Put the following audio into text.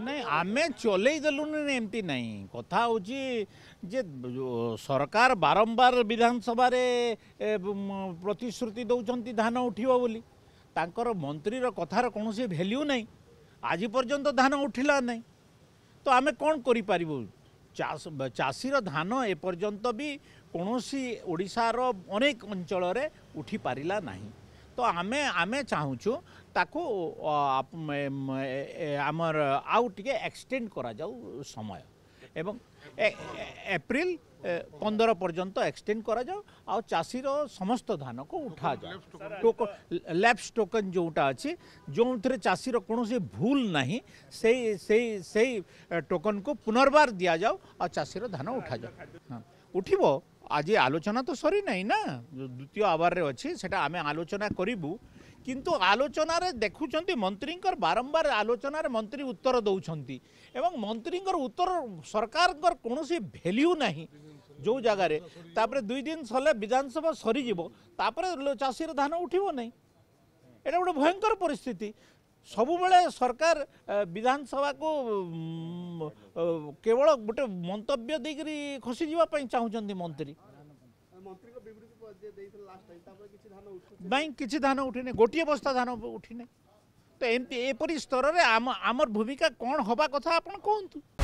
ନାଇଁ ଆମେ ଚଲେଇ ଦେଲୁନି ଏମିତି ନାହିଁ କଥା ହେଉଛି ଯେ ସରକାର ବାରମ୍ବାର ବିଧାନସଭାରେ ପ୍ରତିଶ୍ରୁତି ଦେଉଛନ୍ତି ଧାନ ଉଠିବ ବୋଲି ତାଙ୍କର ମନ୍ତ୍ରୀର କଥାର କୌଣସି ଭ୍ୟାଲ୍ୟୁ ନାହିଁ ଆଜି ପର୍ଯ୍ୟନ୍ତ ଧାନ ଉଠିଲା ନାହିଁ ତ ଆମେ କ'ଣ କରିପାରିବୁ ଚାଷୀର ଧାନ ଏପର୍ଯ୍ୟନ୍ତ ବି କୌଣସି ଓଡ଼ିଶାର ଅନେକ ଅଞ୍ଚଳରେ ଉଠିପାରିଲା ନାହିଁ ତ ଆମେ ଆମେ ଚାହୁଁଛୁ ତାକୁ ଆମର ଆଉ ଟିକେ ଏକ୍ସଟେଣ୍ଡ କରାଯାଉ ସମୟ ଏବଂ ଏପ୍ରିଲ ପନ୍ଦର ପର୍ଯ୍ୟନ୍ତ ଏକ୍ସଟେଣ୍ଡ କରାଯାଉ ଆଉ ଚାଷୀର ସମସ୍ତ ଧାନକୁ ଉଠାଯାଉ ଲ୍ୟାପ୍ସ ଟୋକନ୍ ଯେଉଁଟା ଅଛି ଯେଉଁଥିରେ ଚାଷୀର କୌଣସି ଭୁଲ ନାହିଁ ସେଇ ସେଇ ସେଇ ଟୋକନ୍କୁ ପୁନର୍ବାର ଦିଆଯାଉ ଆଉ ଚାଷୀର ଧାନ ଉଠାଯାଉ ଉଠିବ ଆଜି ଆଲୋଚନା ତ ସରିନାହିଁ ନା ଦ୍ୱିତୀୟ ଆବାରରେ ଅଛି ସେଟା ଆମେ ଆଲୋଚନା କରିବୁ কিন্তু আলোচনার দেখুছেন মন্ত্রীঙ্কর বারম্বার আলোচনার মন্ত্রী উত্তর দৌঁতি এবং মন্ত্রীঙ্কর উত্তর সরকারঙ্কর কোণী ভ্যালু না যে জায়গায় তাপরে দুই দিন সরলে বিধানসভা সরিযিব তাপরে চাষীর ধান উঠব না এটা গোটে ভয়ঙ্কর পরিস্থিতি ସବୁବେଳେ ସରକାର ବିଧାନସଭାକୁ କେବଳ ଗୋଟେ ମନ୍ତବ୍ୟ ଦେଇକରି ଖସିଯିବା ପାଇଁ ଚାହୁଁଛନ୍ତି ମନ୍ତ୍ରୀ ବାଇଁ କିଛି ଧାନ ଉଠିନି ଗୋଟିଏ ବସ୍ତା ଧାନ ଉଠିନି ତ ଏମିତି ଏପରି ସ୍ତରରେ ଆମ ଆମର ଭୂମିକା କ'ଣ ହେବା କଥା ଆପଣ କୁହନ୍ତୁ